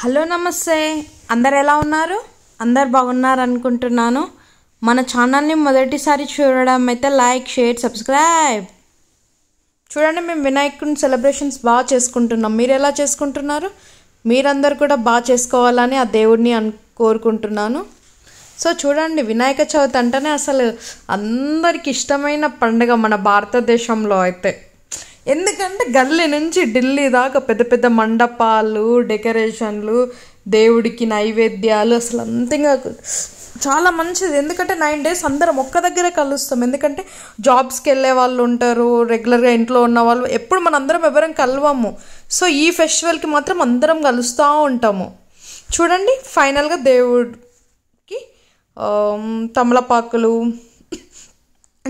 hello నమస్తే అందరు ఎలా ఉన్నారు అందరు బాగున్నారు అనుకుంటున్నాను మన ఛానల్ని మొదటిసారి చూడడం అయితే లైక్ షేర్ సబ్స్క్రైబ్ చూడండి మేము వినాయకుని సెలబ్రేషన్స్ బాగా చేసుకుంటున్నాం మీరు ఎలా చేసుకుంటున్నారు మీరందరూ కూడా బాగా చేసుకోవాలని ఆ దేవుడిని అను కోరుకుంటున్నాను సో చూడండి వినాయక చవితి అంటేనే అసలు అందరికి ఇష్టమైన పండుగ మన భారతదేశంలో అయితే ఎందుకంటే గల్లీ నుంచి ఢిల్లీ దాకా పెద్ద పెద్ద మండపాలు డెకరేషన్లు దేవుడికి నైవేద్యాలు అసలు అంతగా చాలా మంచిది ఎందుకంటే నైన్ డేస్ అందరం ఒక్క దగ్గరే కలుస్తాం ఎందుకంటే జాబ్స్కి వెళ్ళే వాళ్ళు ఉంటారు రెగ్యులర్గా ఇంట్లో ఉన్న వాళ్ళు ఎప్పుడు అందరం ఎవరం కలవము సో ఈ ఫెస్టివల్కి మాత్రం అందరం కలుస్తూ ఉంటాము చూడండి ఫైనల్గా దేవుడికి తమలపాకులు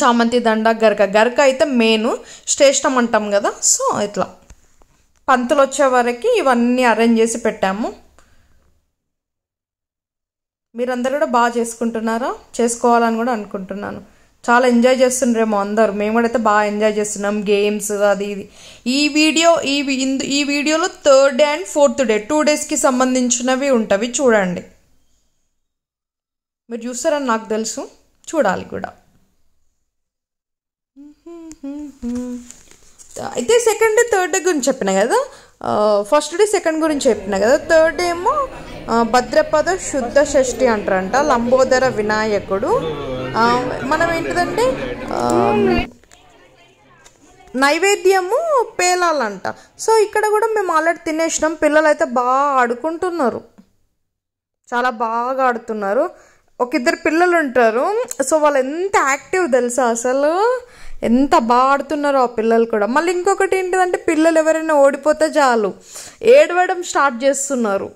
చామంతి దండ గరక గరక అయితే మెయిన్ శ్రేష్టం అంటాం కదా సో ఇట్లా పంతులు వచ్చే వరకు ఇవన్నీ అరేంజ్ చేసి పెట్టాము మీరందరూ కూడా బాగా చేసుకుంటున్నారా చేసుకోవాలని కూడా అనుకుంటున్నాను చాలా ఎంజాయ్ చేస్తుండ్రేమో అందరు మేము కూడా అయితే బాగా ఎంజాయ్ చేస్తున్నాం గేమ్స్ అది ఇది ఈ వీడియో ఈ ఈ వీడియోలో third day and fourth day two డేస్కి సంబంధించినవి ఉంటవి చూడండి మీరు చూస్తారని నాకు తెలుసు చూడాలి కూడా Uh, అయితే సెకండ్ డే థర్డ్ డే గురించి చెప్పిన కదా ఫస్ట్ డే సెకండ్ గురించి చెప్పిన కదా థర్డ్ డే ఏమో uh, భద్రపద శుద్ధ షష్ఠి అంటారంట లంబోదర వినాయకుడు um, మనం ఏంటిదంటే um, నైవేద్యము పేలాలంట సో ఇక్కడ కూడా మేము ఆల్రెడీ తినేసినాం పిల్లలు అయితే బాగా ఆడుకుంటున్నారు చాలా బాగా ఆడుతున్నారు ఒక ఇద్దరు పిల్లలు ఉంటారు సో వాళ్ళు ఎంత యాక్టివ్ తెలుసా అసలు ఎంత బాగా ఆడుతున్నారో ఆ పిల్లలు కూడా మళ్ళీ ఇంకొకటి ఏంటిదంటే పిల్లలు ఎవరైనా ఓడిపోతే చాలు ఏడవడం స్టార్ట్ చేస్తున్నారు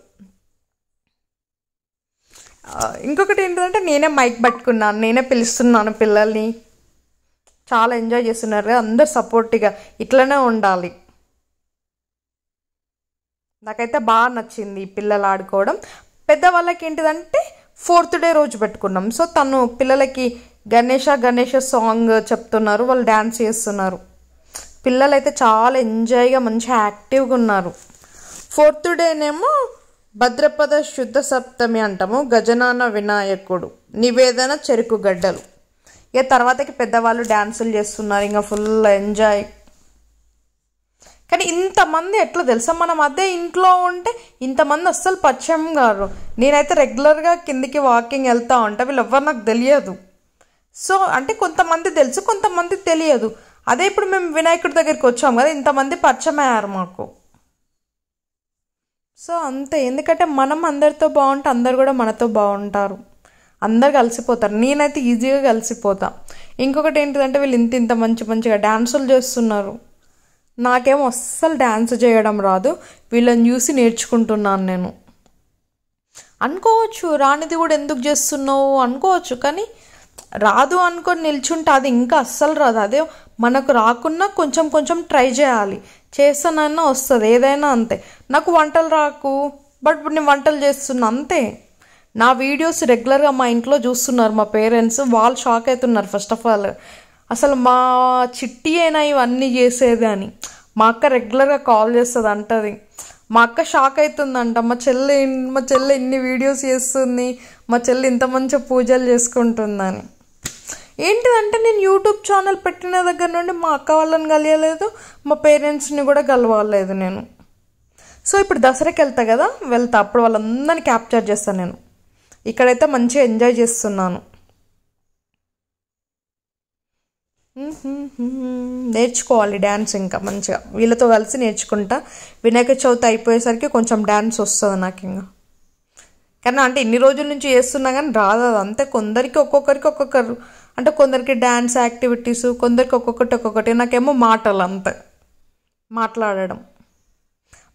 ఇంకొకటి ఏంటిదంటే నేనే మైక్ పట్టుకున్నాను నేనే పిలుస్తున్నాను పిల్లల్ని చాలా ఎంజాయ్ చేస్తున్నారు కదా అందరు సపోర్టివ్గా ఇట్లనే ఉండాలి నాకైతే బాగా నచ్చింది పిల్లలు ఆడుకోవడం పెద్దవాళ్ళకి ఏంటిదంటే ఫోర్త్ డే రోజు పెట్టుకున్నాం సో తను పిల్లలకి గణేష గణేష సాంగ్ చెప్తున్నారు వాళ్ళు డ్యాన్స్ చేస్తున్నారు పిల్లలైతే చాలా ఎంజాయ్గా మంచిగా యాక్టివ్గా ఉన్నారు ఫోర్త్ డేనేమో భద్రపద శుద్ధ సప్తమి అంటాము గజనాన వినాయకుడు నివేదన చెరుకు గడ్డలు ఇక తర్వాతకి పెద్దవాళ్ళు డ్యాన్సులు చేస్తున్నారు ఇంకా ఫుల్ ఎంజాయ్ కానీ ఇంతమంది ఎట్లా తెలుసా మనం అదే ఇంట్లో ఉంటే ఇంతమంది అస్సలు పచ్చం గారు నేనైతే రెగ్యులర్గా కిందికి వాకింగ్ వెళ్తూ ఉంటా వీళ్ళు ఎవ్వరు నాకు తెలియదు సో అంటే కొంతమంది తెలుసు కొంతమంది తెలియదు అదే ఇప్పుడు మేము వినాయకుడి దగ్గరికి వచ్చాము కదా ఇంతమంది పరిచయం అయ్యారు మాకు సో అంతే ఎందుకంటే మనం అందరితో బాగుంటే అందరు కూడా మనతో బాగుంటారు అందరు కలిసిపోతారు నేనైతే ఈజీగా కలిసిపోతా ఇంకొకటి ఏంటిదంటే వీళ్ళు ఇంత ఇంత మంచి మంచిగా డ్యాన్సులు చేస్తున్నారు నాకేమో అస్సలు డ్యాన్స్ చేయడం రాదు వీళ్ళని చూసి నేర్చుకుంటున్నాను నేను అనుకోవచ్చు రానిది కూడా ఎందుకు చేస్తున్నావు అనుకోవచ్చు కానీ రాదు అనుకొని నిల్చుంటే అది ఇంకా అస్సలు రాదు అదే మనకు రాకున్నా కొంచెం కొంచెం ట్రై చేయాలి చేస్తానన్నా వస్తుంది ఏదైనా అంతే నాకు వంటలు రాకు బట్ నేను వంటలు చేస్తున్నా అంతే నా వీడియోస్ రెగ్యులర్గా మా ఇంట్లో చూస్తున్నారు మా పేరెంట్స్ వాళ్ళు షాక్ అవుతున్నారు ఫస్ట్ ఆఫ్ ఆల్ అసలు మా చిట్టి అయినా ఇవన్నీ చేసేది అని మా అక్క రెగ్యులర్గా కాల్ చేస్తుంది అంటది మా అక్క షాక్ అవుతుందంట మా చెల్లె మా చెల్లె ఎన్ని వీడియోస్ చేస్తుంది మా చెల్లె ఇంత మంచి పూజలు చేసుకుంటుందని ఏంటిదంటే నేను యూట్యూబ్ ఛానల్ పెట్టిన దగ్గర నుండి మా అక్క వాళ్ళని కలయలేదు మా పేరెంట్స్ని కూడా కలవలేదు నేను సో ఇప్పుడు దసరాకి వెళ్తా కదా వెళ్తా అప్పుడు వాళ్ళందరినీ క్యాప్చర్ చేస్తాను నేను ఇక్కడైతే మంచిగా ఎంజాయ్ చేస్తున్నాను నేర్చుకోవాలి డ్యాన్స్ ఇంకా మంచిగా వీళ్ళతో కలిసి నేర్చుకుంటా వినాయక చవితి అయిపోయేసరికి కొంచెం డ్యాన్స్ వస్తుంది నాకు ఇంకా కానీ అంటే ఇన్ని రోజుల నుంచి చేస్తున్నా కానీ రాదు అంతే కొందరికి ఒక్కొక్కరికి ఒక్కొక్కరు అంటే కొందరికి డ్యాన్స్ యాక్టివిటీస్ కొందరికి ఒక్కొక్కటి ఒక్కొక్కటి నాకేమో మాటలు అంతే మాట్లాడడం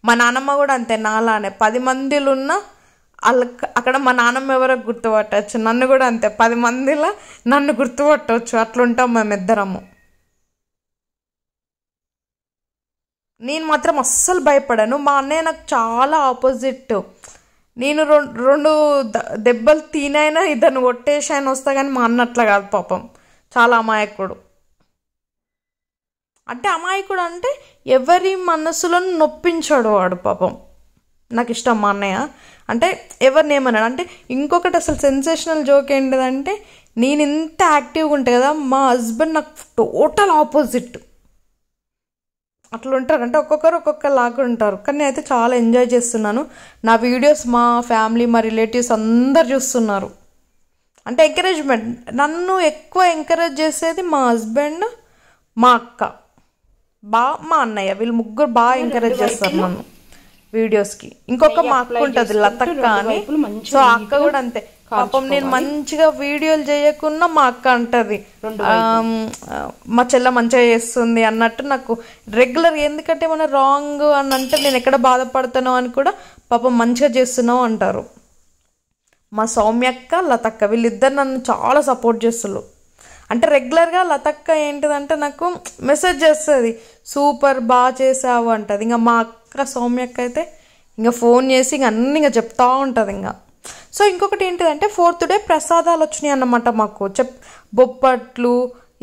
మా నాన్నమ్మ కూడా అంతే నాలానే పది మందిలో ఉన్న వాళ్ళ అక్కడ మా నాన్నమ్మ ఎవరో గుర్తుపట్టచ్చు నన్ను కూడా అంతే పది మందిలో నన్ను గుర్తుపట్టవచ్చు అట్లుంటాం మేమిద్దరము నేను మాత్రం అస్సలు భయపడాను మా అన్నయ్య నాకు చాలా ఆపోజిట్ నేను రెండు రెండు దెబ్బలు తినైనా ఇద్దరిని కొట్టేసి ఆయన వస్తా కానీ మా అన్న అట్లా కాదు పాపం చాలా అమాయకుడు అంటే అమాయకుడు అంటే ఎవరి మనసులను నొప్పించాడు వాడు పాపం నాకు ఇష్టం మా అన్నయ్య అంటే ఎవరిని ఏమన్నాడు అంటే ఇంకొకటి అసలు సెన్సేషనల్ జోక్ ఏంటిదంటే నేను ఇంత యాక్టివ్గా ఉంటాయి కదా మా హస్బెండ్ నాకు టోటల్ ఆపోజిట్ అట్లా ఉంటారు అంటే ఒక్కొక్కరు ఒక్కొక్క లాగా ఉంటారు కానీ అయితే చాలా ఎంజాయ్ చేస్తున్నాను నా వీడియోస్ మా ఫ్యామిలీ మా రిలేటివ్స్ అందరు చూస్తున్నారు అంటే ఎంకరేజ్మెంట్ నన్ను ఎక్కువ ఎంకరేజ్ చేసేది మా హస్బెండ్ మా అక్క బా మా అన్నయ్య వీళ్ళు ముగ్గురు బాగా ఎంకరేజ్ చేస్తారు నన్ను వీడియోస్ కి ఇంకొక మా అక్క ఉంటుంది లతక్క అని సో అక్క కూడా అంతే పాపం నేను మంచిగా వీడియోలు చేయకుండా మా అక్క అంటది మా చెల్ల మంచిగా చేస్తుంది అన్నట్టు నాకు రెగ్యులర్ ఎందుకంటే మన రాంగ్ అని అంటే నేను ఎక్కడ బాధపడుతానో అని కూడా పాపం మంచిగా చేస్తున్నావు అంటారు మా సౌమ్యక్క లతక్క వీళ్ళిద్దరు నన్ను చాలా సపోర్ట్ చేస్తున్నారు అంటే రెగ్యులర్గా లతక్క ఏంటిదంటే నాకు మెసేజ్ చేస్తుంది సూపర్ బాగా చేసావు అంటది ఇంకా మా అక్క సౌమ్యక్క అయితే ఇంకా ఫోన్ చేసి ఇంక అన్నీ ఇంకా చెప్తా ఉంటుంది ఇంకా సో ఇంకొకటి ఏంటిదంటే ఫోర్త్ డే ప్రసాదాలు వచ్చినాయి అన్నమాట మాకు చెప్ బొప్పట్లు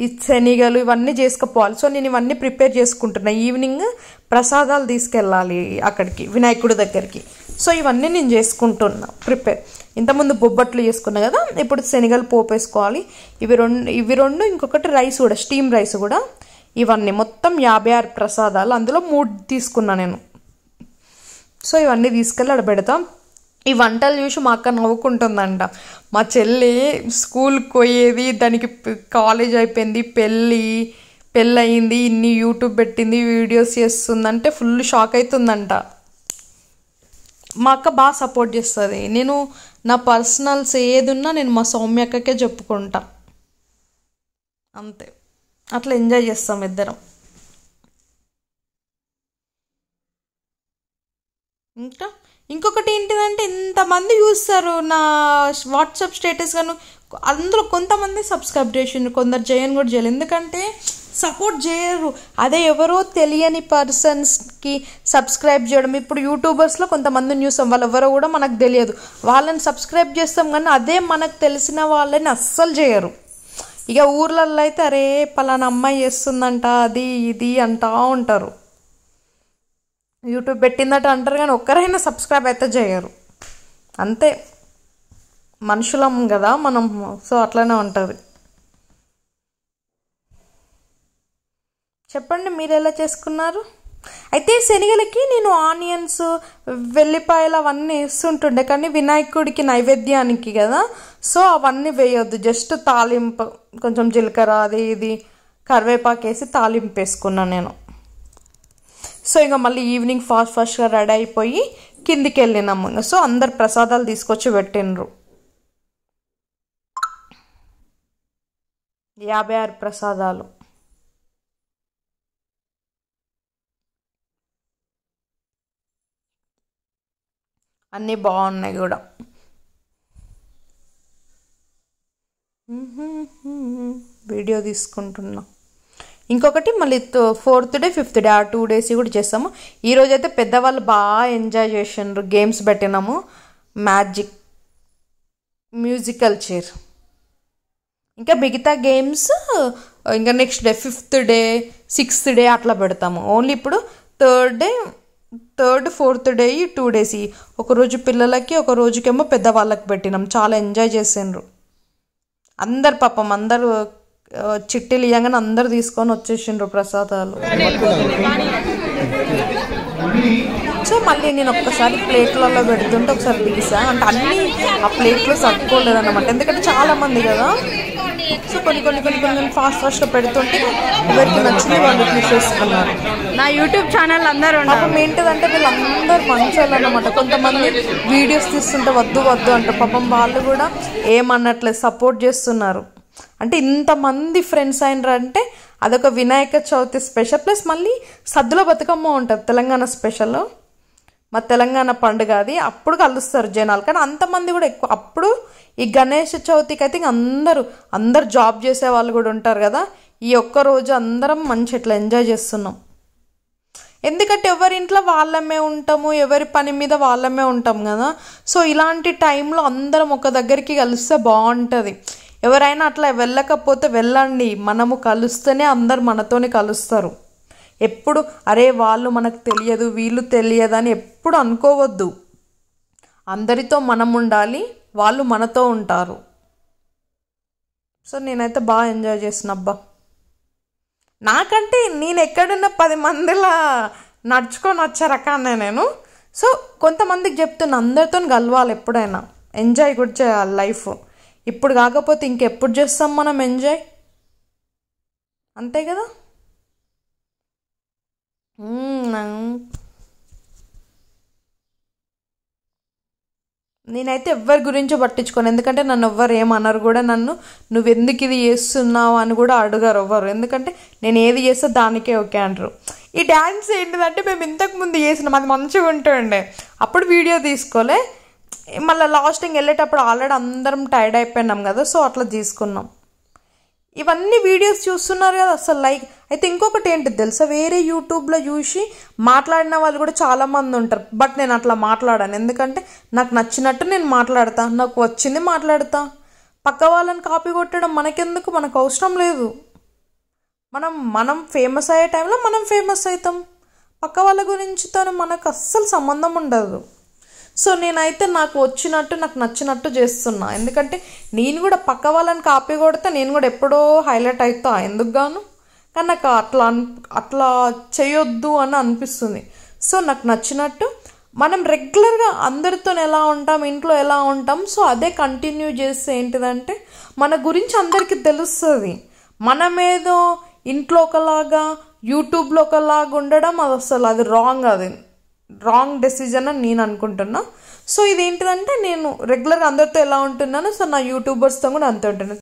ఈ శనిగలు ఇవన్నీ చేసుకోపోవాలి సో నేను ఇవన్నీ ప్రిపేర్ చేసుకుంటున్నా ఈవినింగ్ ప్రసాదాలు తీసుకెళ్ళాలి అక్కడికి వినాయకుడి దగ్గరికి సో ఇవన్నీ నేను చేసుకుంటున్నా ప్రిపేర్ ఇంతకుముందు బొబ్బట్లు చేసుకున్నా కదా ఇప్పుడు శనగలు పోపేసుకోవాలి ఇవి రెండు ఇవి రెండు ఇంకొకటి రైస్ కూడా స్టీమ్ రైస్ కూడా ఇవన్నీ మొత్తం యాభై ఆరు ప్రసాదాలు అందులో మూడు తీసుకున్నా నేను సో ఇవన్నీ తీసుకెళ్ళి అడబెడతాం ఈ వంటలు చూసి మా అక్క నవ్వుకుంటుందంట మా చెల్లి స్కూల్కి పోయేది దానికి కాలేజ్ అయిపోయింది పెళ్ళి పెళ్ళయింది ఇన్ని యూట్యూబ్ పెట్టింది వీడియోస్ చేస్తుందంటే ఫుల్ షాక్ అవుతుందంట మా అక్క బాగా సపోర్ట్ చేస్తుంది నేను నా పర్సనల్స్ ఏదున్నా నేను మా సౌమ్య అక్కకే చెప్పుకుంటా అంతే అట్లా ఎంజాయ్ చేస్తాం ఇద్దరం ఇంకా ఇంకొకటి ఏంటిదంటే ఇంతమంది చూస్తారు నా వాట్సాప్ స్టేటస్ గాను అందులో కొంతమంది సబ్స్క్రైబ్ చేసిండ్రు కొందరు జయన్ కూడా చేయలేదు ఎందుకంటే సపోర్ట్ చేయరు అదే ఎవరో తెలియని పర్సన్స్కి సబ్స్క్రైబ్ చేయడం ఇప్పుడు యూట్యూబర్స్లో కొంతమంది న్యూస్ వాళ్ళు ఎవరో కూడా మనకు తెలియదు వాళ్ళని సబ్స్క్రైబ్ చేస్తాం కానీ అదే మనకు తెలిసిన వాళ్ళని అస్సలు చేయరు ఇక ఊర్లలో అయితే అరే పలానా అమ్మాయి చేస్తుందంట అది ఇది అంటూ ఉంటారు యూట్యూబ్ పెట్టిందట అంటారు కానీ ఒక్కరైనా సబ్స్క్రైబ్ అయితే చేయరు అంతే మనుషులం కదా మనం సో అట్లనే ఉంటుంది చెప్పండి మీరు ఎలా చేసుకున్నారు అయితే శనిగలకి నేను ఆనియన్స్ వెల్లిపాయలు అవన్నీ వేస్తుంటుండే కానీ వినాయకుడికి నైవేద్యానికి కదా సో అవన్నీ వేయొద్దు జస్ట్ తాలింపు కొంచెం జీలకర్ర అది ఇది కరివేపాకు వేసి తాలింపు వేసుకున్నాను నేను సో ఇంకా మళ్ళీ ఈవినింగ్ ఫాస్ట్ ఫాస్ట్గా రెడీ అయిపోయి కిందికి వెళ్ళినాము ఇంకా సో అందరు ప్రసాదాలు తీసుకొచ్చి పెట్టినరు యాభై ఆరు ప్రసాదాలు అన్నీ బాగున్నాయి కూడా వీడియో తీసుకుంటున్నా ఇంకొకటి మళ్ళీ ఫోర్త్ డే ఫిఫ్త్ డే ఆ టూ డేస్ కూడా చేస్తాము ఈరోజు అయితే పెద్దవాళ్ళు బాగా ఎంజాయ్ చేసిండ్రు గేమ్స్ పెట్టినాము మ్యాజిక్ మ్యూజికల్ చైర్ ఇంకా మిగతా గేమ్స్ ఇంకా next day fifth day sixth day అట్లా పెడతాము ఓన్లీ ఇప్పుడు third day third fourth day two days ఒకరోజు పిల్లలకి ఒక రోజుకేమో పెద్దవాళ్ళకి పెట్టినాం చాలా ఎంజాయ్ చేసిండ్రు అందరు పాపం అందరూ చిట్టీలు ఇవ్వగానే అందరు తీసుకొని వచ్చేసిండ్రు ప్రసాదాలు సో మళ్ళీ నేను ఒక్కసారి ప్లేట్లలో పెడుతుంటే ఒకసారి తీసా అంటే అన్నీ ఆ ప్లేట్లో సర్దుకోలేదు అనమాట ఎందుకంటే చాలామంది కదా సో కొన్ని కొన్ని కొన్ని కొన్ని ఫాస్ట్ ఫాస్ట్గా పెడుతుంటే ఎవరికి నచ్చింది వాళ్ళు తీసేసుకున్నారు నా యూట్యూబ్ ఛానల్ అందరూ పాపం ఏంటిదంటే వీళ్ళందరూ మంచోళ్ళు అనమాట కొంతమంది వీడియోస్ తీస్తుంటే వద్దు వద్దు అంటారు పాపం వాళ్ళు కూడా ఏమన్నట్లేదు సపోర్ట్ చేస్తున్నారు అంటే ఇంతమంది ఫ్రెండ్స్ అంటే అదొక వినాయక చవితి స్పెషల్ ప్లస్ మళ్ళీ సద్దుల బతుకమ్మ ఉంటుంది తెలంగాణ స్పెషల్ మా తెలంగాణ పండుగ అది అప్పుడు కలుస్తారు జనాలు కానీ అంతమంది కూడా ఎక్కువ అప్పుడు ఈ గణేష్ చవితికి అయితే అందరూ అందరు జాబ్ చేసే వాళ్ళు కూడా ఉంటారు కదా ఈ ఒక్క రోజు అందరం మంచి ఇట్లా ఎంజాయ్ చేస్తున్నాం ఎందుకంటే ఎవరింట్లో వాళ్ళమే ఉంటాము ఎవరి పని మీద వాళ్ళమే ఉంటాం కదా సో ఇలాంటి టైంలో అందరం ఒక దగ్గరికి కలిస్తే బాగుంటుంది ఎవరైనా అట్లా వెళ్ళకపోతే వెళ్ళండి మనము కలుస్తేనే అందరు మనతోనే కలుస్తారు ఎప్పుడు అరే వాళ్ళు మనకు తెలియదు వీళ్ళు తెలియదు అని ఎప్పుడు అనుకోవద్దు అందరితో మనం ఉండాలి వాళ్ళు మనతో ఉంటారు సో నేనైతే బాగా ఎంజాయ్ చేసిన అబ్బా నాకంటే నేను ఎక్కడున్న పది మందిలా నడుచుకొని వచ్చే రకానే నేను సో కొంతమందికి చెప్తున్నా అందరితో కలవాలి ఎప్పుడైనా ఎంజాయ్ కూడా చేయాలి లైఫ్ ఇప్పుడు కాకపోతే ఇంకెప్పుడు చేస్తాం మనం ఎంజాయ్ అంతే కదా నేనైతే ఎవ్వరి గురించో పట్టించుకోను ఎందుకంటే నన్ను ఎవ్వరు ఏమన్నారు కూడా నన్ను నువ్వు ఎందుకు ఇది చేస్తున్నావు అని కూడా అడుగారు ఎవ్వరు ఎందుకంటే నేను ఏది చేస్తా దానికే ఓకే అంటారు ఈ డ్యాన్స్ ఏంటిదంటే మేము ఇంతకుముందు చేసినాం అది మంచిగా ఉంటుండే అప్పుడు వీడియో తీసుకోలే మళ్ళీ లాస్టింగ్ వెళ్ళేటప్పుడు ఆల్రెడీ అందరం టైర్డ్ అయిపోయినాం కదా సో అట్లా తీసుకున్నాం ఇవన్నీ వీడియోస్ చూస్తున్నారు కదా అసలు లైక్ అయితే ఇంకొకటి ఏంటి తెలుసా వేరే యూట్యూబ్లో చూసి మాట్లాడిన వాళ్ళు కూడా చాలామంది ఉంటారు బట్ నేను అట్లా మాట్లాడాను ఎందుకంటే నాకు నచ్చినట్టు నేను మాట్లాడతా నాకు వచ్చింది మాట్లాడతా పక్క వాళ్ళని కాపీ కొట్టడం మనకెందుకు మనకు అవసరం లేదు మనం మనం ఫేమస్ అయ్యే టైంలో మనం ఫేమస్ అవుతాం పక్క వాళ్ళ గురించితో మనకు అస్సలు సంబంధం ఉండదు సో నేనైతే నాకు వచ్చినట్టు నాకు నచ్చినట్టు చేస్తున్నా ఎందుకంటే నేను కూడా పక్క వాళ్ళని కాపీ కొడితే నేను కూడా ఎప్పుడో హైలైట్ అవుతా ఎందుకు గాను కానీ నాకు అట్లా అట్లా చేయొద్దు అని అనిపిస్తుంది సో నాకు నచ్చినట్టు మనం రెగ్యులర్గా అందరితో ఎలా ఉంటాం ఇంట్లో ఎలా ఉంటాం సో అదే కంటిన్యూ చేస్తే ఏంటిదంటే మన గురించి అందరికీ తెలుస్తుంది మనమేదో ఇంట్లో ఒకలాగా యూట్యూబ్లో ఒకలాగా ఉండడం అది అసలు అది రాంగ్ అది రాంగ్ డెసిజన్ అని నేను అనుకుంటున్నా సో ఇదేంటిదంటే నేను రెగ్యులర్ అందరితో ఎలా ఉంటున్నాను సో నా యూట్యూబర్స్తో కూడా అంతే ఉంటున్నాను